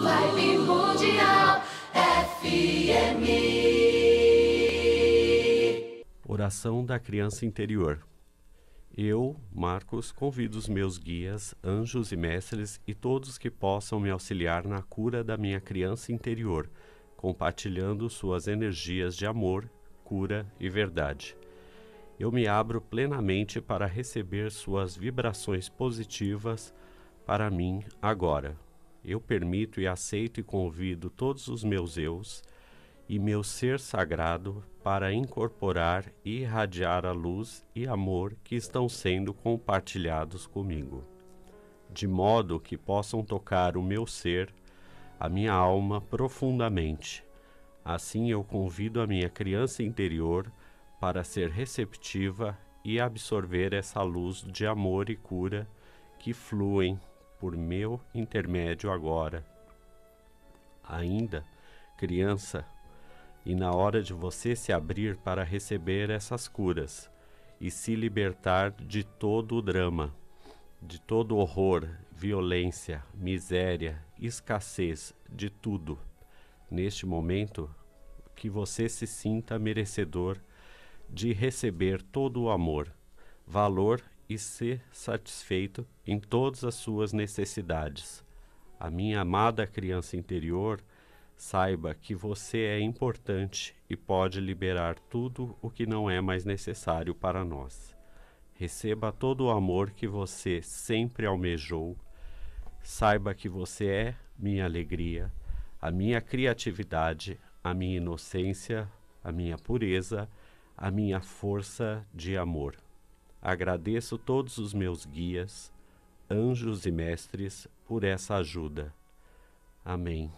Live Mundial FM. Oração da criança interior. Eu, Marcos, convido os meus guias, anjos e mestres e todos que possam me auxiliar na cura da minha criança interior, compartilhando suas energias de amor, cura e verdade. Eu me abro plenamente para receber suas vibrações positivas para mim agora. Eu permito e aceito e convido todos os meus eus e meu ser sagrado para incorporar e irradiar a luz e amor que estão sendo compartilhados comigo, de modo que possam tocar o meu ser, a minha alma profundamente. Assim eu convido a minha criança interior para ser receptiva e absorver essa luz de amor e cura que fluem por meu intermédio agora, ainda criança, e na hora de você se abrir para receber essas curas e se libertar de todo o drama, de todo o horror, violência, miséria, escassez, de tudo. Neste momento, que você se sinta merecedor de receber todo o amor, valor e ser satisfeito em todas as suas necessidades. A minha amada criança interior, saiba que você é importante e pode liberar tudo o que não é mais necessário para nós. Receba todo o amor que você sempre almejou. Saiba que você é minha alegria, a minha criatividade, a minha inocência, a minha pureza, a minha força de amor. Agradeço todos os meus guias, anjos e mestres por essa ajuda. Amém.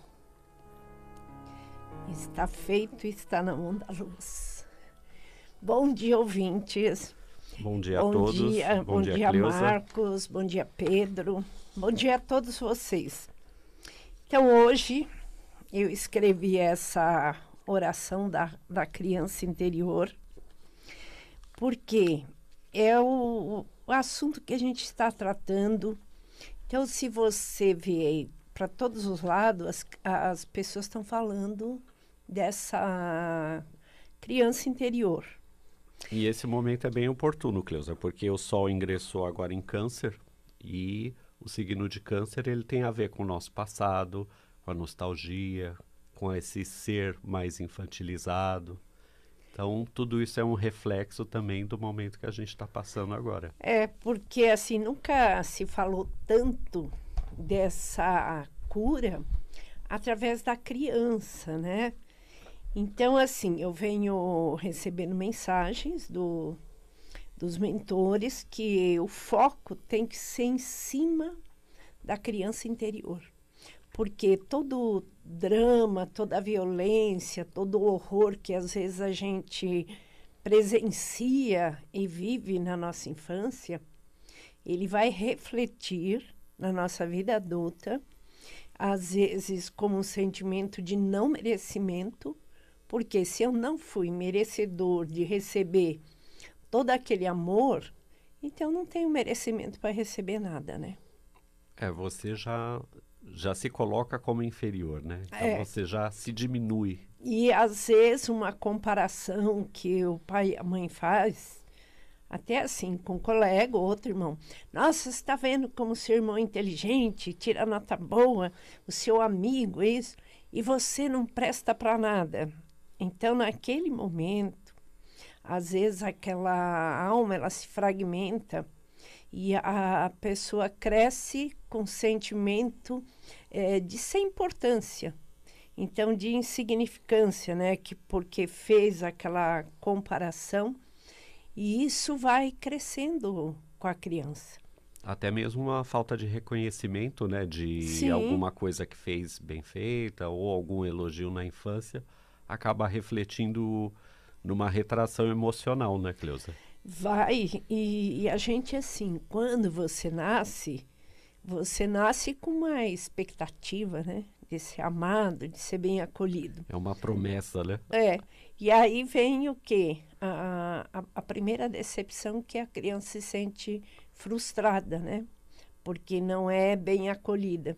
Está feito, está na mão da luz. Bom dia, ouvintes. Bom dia bom a todos. Dia, bom, bom, dia, dia Marcos. Bom dia, Pedro. Bom dia a todos vocês. Então, hoje eu escrevi essa oração da, da criança interior, porque é o, o assunto que a gente está tratando. Então, se você vê para todos os lados, as, as pessoas estão falando dessa criança interior. E esse momento é bem oportuno, Cleusa, porque o Sol ingressou agora em Câncer e o signo de Câncer ele tem a ver com o nosso passado, com a nostalgia, com esse ser mais infantilizado. Então, tudo isso é um reflexo também do momento que a gente está passando agora. É, porque assim, nunca se falou tanto dessa cura através da criança, né? Então, assim, eu venho recebendo mensagens do, dos mentores que o foco tem que ser em cima da criança interior porque todo drama, toda violência, todo horror que às vezes a gente presencia e vive na nossa infância, ele vai refletir na nossa vida adulta, às vezes como um sentimento de não merecimento, porque se eu não fui merecedor de receber todo aquele amor, então não tenho merecimento para receber nada, né? É, você já já se coloca como inferior, né? Então é. você já se diminui. E às vezes uma comparação que o pai e a mãe faz, até assim, com um colega ou outro irmão. Nossa, você está vendo como seu irmão é inteligente, tira nota boa, o seu amigo, isso, e você não presta para nada. Então, naquele momento, às vezes aquela alma ela se fragmenta e a, pessoa cresce com sentimento é, de sem importância, então de insignificância, né? Que porque fez aquela comparação e isso vai crescendo com a criança. Até mesmo uma falta de reconhecimento, né? De Sim. alguma coisa que fez bem feita ou algum elogio na infância acaba refletindo numa retração emocional, né, Cleusa? Vai, e, e a gente, assim, quando você nasce, você nasce com uma expectativa, né? De ser amado, de ser bem acolhido. É uma promessa, né? É. E aí vem o quê? A, a, a primeira decepção que a criança se sente frustrada, né? Porque não é bem acolhida.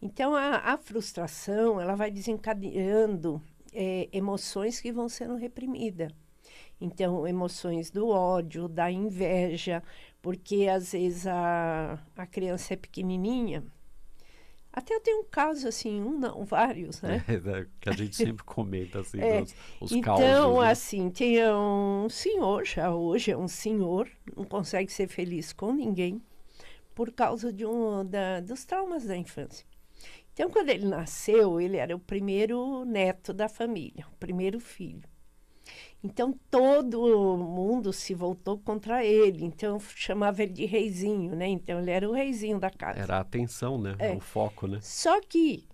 Então, a, a frustração, ela vai desencadeando é, emoções que vão sendo reprimidas. Então, emoções do ódio, da inveja, porque às vezes a, a criança é pequenininha. Até eu tenho um caso assim, um não, vários, né? É, que a gente sempre comenta assim, é, os, os então, causos. Então, né? assim, tem um senhor, já hoje é um senhor, não consegue ser feliz com ninguém por causa de um da, dos traumas da infância. Então, quando ele nasceu, ele era o primeiro neto da família, o primeiro filho. Então todo mundo se voltou contra ele. Então chamava ele de reizinho, né? Então ele era o reizinho da casa. Era a atenção, né? É. O foco, né? Só que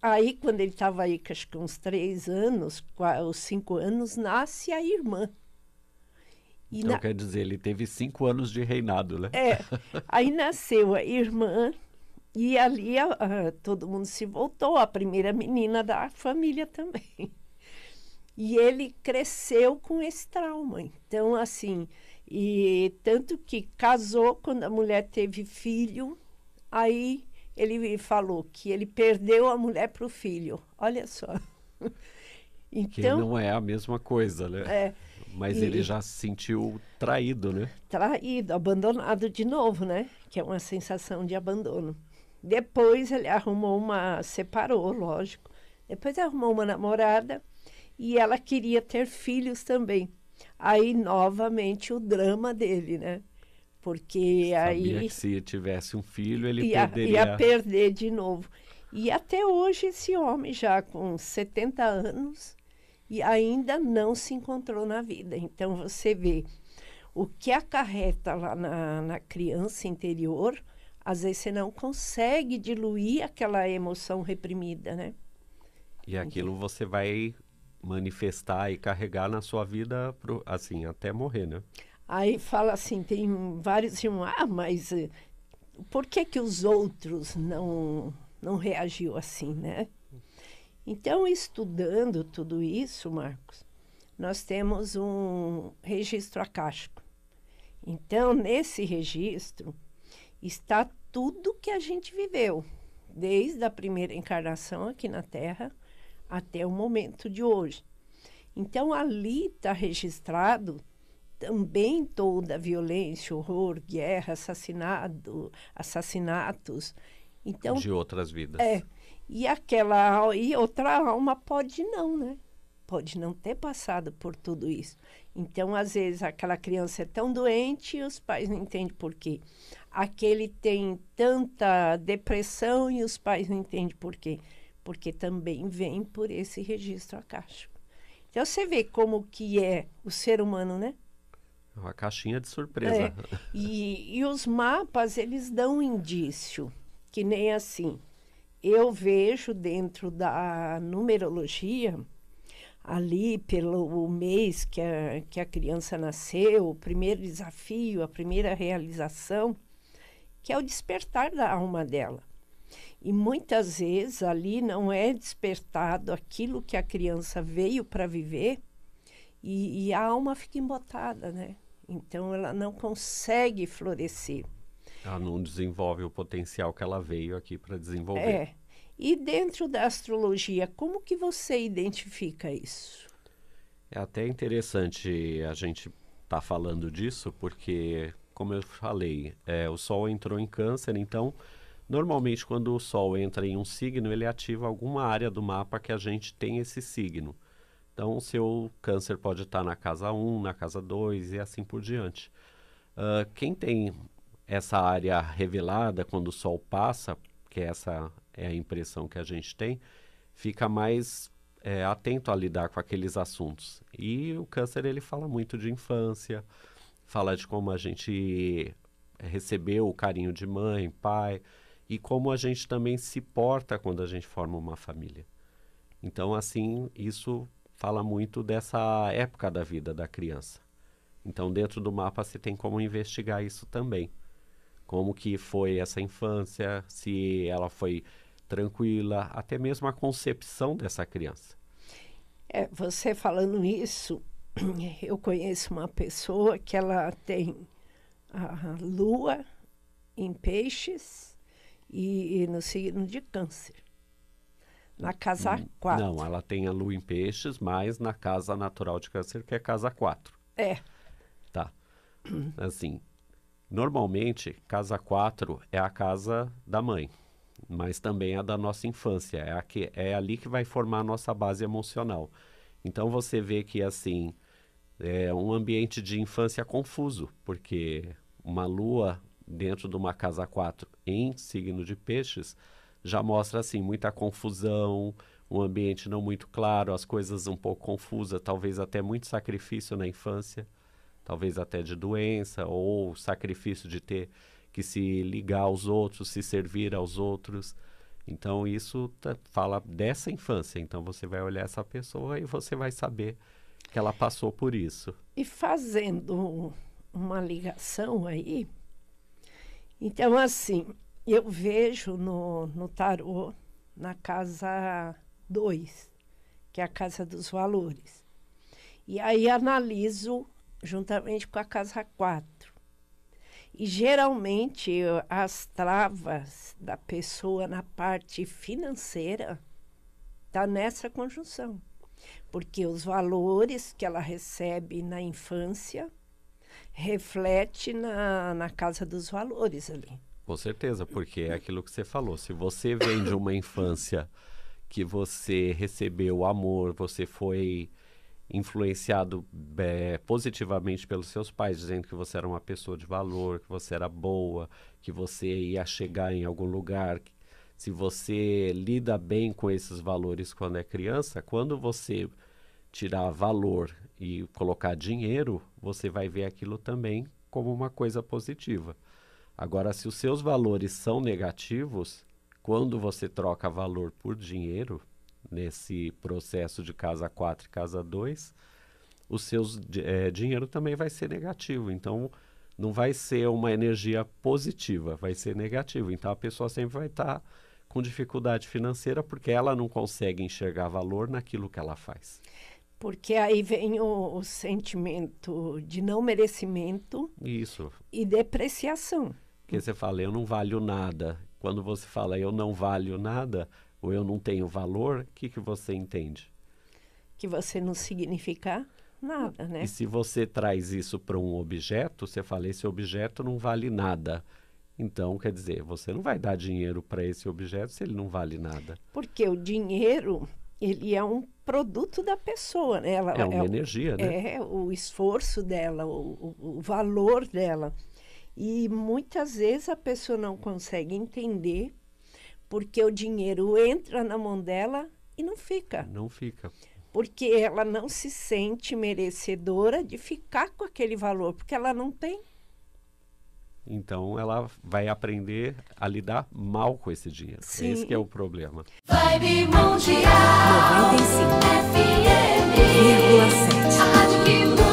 aí quando ele estava aí, acho que uns três anos, os cinco anos, nasce a irmã. E então na... quer dizer, ele teve cinco anos de reinado, né? É. Aí nasceu a irmã e ali a, a, todo mundo se voltou, a primeira menina da família também. E ele cresceu com esse trauma. Então, assim, e tanto que casou quando a mulher teve filho, aí ele falou que ele perdeu a mulher para o filho. Olha só. então, que não é a mesma coisa, né? É, Mas e, ele já se sentiu traído, né? Traído, abandonado de novo, né? Que é uma sensação de abandono. Depois ele arrumou uma, separou, lógico. Depois arrumou uma namorada e ela queria ter filhos também. Aí, novamente, o drama dele, né? Porque Sabia aí. Que se tivesse um filho, ele ia, perderia. Ia perder de novo. E até hoje, esse homem, já com 70 anos, e ainda não se encontrou na vida. Então, você vê o que acarreta lá na, na criança interior, às vezes você não consegue diluir aquela emoção reprimida, né? E aquilo você vai manifestar e carregar na sua vida, pro, assim, até morrer, né? Aí fala assim, tem vários irmãos, ah, mas eh, por que que os outros não não reagiu assim, né? Então, estudando tudo isso, Marcos, nós temos um registro acástico. Então, nesse registro está tudo que a gente viveu, desde a primeira encarnação aqui na Terra até o momento de hoje. Então, ali está registrado também toda a violência, horror, guerra, assassinato, assassinatos. Então, de outras vidas. É. E aquela e outra alma pode não, né? Pode não ter passado por tudo isso. Então, às vezes, aquela criança é tão doente e os pais não entendem por quê. Aquele tem tanta depressão e os pais não entendem por quê porque também vem por esse registro acástico. Então você vê como que é o ser humano, né? É uma caixinha de surpresa. É. E, e os mapas, eles dão um indício, que nem assim. Eu vejo dentro da numerologia, ali pelo mês que a, que a criança nasceu, o primeiro desafio, a primeira realização, que é o despertar da alma dela. E muitas vezes ali não é despertado aquilo que a criança veio para viver e, e, a alma fica embotada, né? Então ela não consegue florescer. Ela não desenvolve o potencial que ela veio aqui para desenvolver. É. E dentro da astrologia, como que você identifica isso? É até interessante a gente estar tá falando disso, porque, como eu falei, é, o Sol entrou em câncer, então Normalmente, quando o Sol entra em um signo, ele ativa alguma área do mapa que a gente tem esse signo. Então, seu câncer pode estar na casa 1, na casa 2 e assim por diante. Uh, quem tem essa área revelada quando o Sol passa, que essa é a impressão que a gente tem, fica mais é, atento a lidar com aqueles assuntos. E o câncer ele fala muito de infância, fala de como a gente recebeu o carinho de mãe, pai, e como a gente também se porta quando a gente forma uma família. Então, assim, isso fala muito dessa época da vida da criança. Então, dentro do mapa, você tem como investigar isso também. Como que foi essa infância, se ela foi tranquila, até mesmo a concepção dessa criança. É, você falando isso, eu conheço uma pessoa que ela tem a lua em peixes e, e no signo de câncer. Na casa 4. Hum, não, ela tem a lua em peixes, mas na casa natural de câncer, que é casa 4. É. Tá. Assim, normalmente, casa 4 é a casa da mãe, mas também é da nossa infância. É, a que, é ali que vai formar a nossa base emocional. Então, você vê que, assim, é um ambiente de infância confuso, porque uma lua dentro de uma casa 4 em signo de peixes, já mostra assim muita confusão, um ambiente não muito claro, as coisas um pouco confusas, talvez até muito sacrifício na infância, talvez até de doença ou sacrifício de ter que se ligar aos outros, se servir aos outros. Então isso tá, fala dessa infância. Então você vai olhar essa pessoa e você vai saber que ela passou por isso. E fazendo uma ligação aí, então, assim, eu vejo no, no tarô, na casa 2, que é a casa dos valores. E aí analiso juntamente com a casa 4. E geralmente as travas da pessoa na parte financeira tá nessa conjunção. Porque os valores que ela recebe na infância reflete na, na casa dos valores ali. Com certeza, porque é aquilo que você falou. Se você vem de uma infância que você recebeu amor, você foi influenciado é, positivamente pelos seus pais, dizendo que você era uma pessoa de valor, que você era boa, que você ia chegar em algum lugar. Se você lida bem com esses valores quando é criança, quando você tirar valor e colocar dinheiro, você vai ver aquilo também como uma coisa positiva. Agora, se os seus valores são negativos, quando você troca valor por dinheiro, nesse processo de casa 4 e casa 2, o seu é, dinheiro também vai ser negativo. Então, não vai ser uma energia positiva, vai ser negativo. Então, a pessoa sempre vai estar. Tá com dificuldade financeira porque ela não consegue enxergar valor naquilo que ela faz. Porque aí vem o, o sentimento de não merecimento Isso. e depreciação. Porque você fala, eu não valho nada. Quando você fala, eu não valho nada, ou eu não tenho valor, o que, que você entende? Que você não significa nada, né? E se você traz isso para um objeto, você fala, esse objeto não vale nada. Então, quer dizer, você não vai dar dinheiro para esse objeto se ele não vale nada. Porque o dinheiro ele é um produto da pessoa. Né? Ela, é, é uma é, energia, né? É o esforço dela, o, o, valor dela. E muitas vezes a pessoa não consegue entender porque o dinheiro entra na mão dela e não fica. Não fica. Porque ela não se sente merecedora de ficar com aquele valor, porque ela não tem. Então ela vai aprender a lidar mal com esse dinheiro. Sim. esse que é o problema. Vibe Mundial 95 FM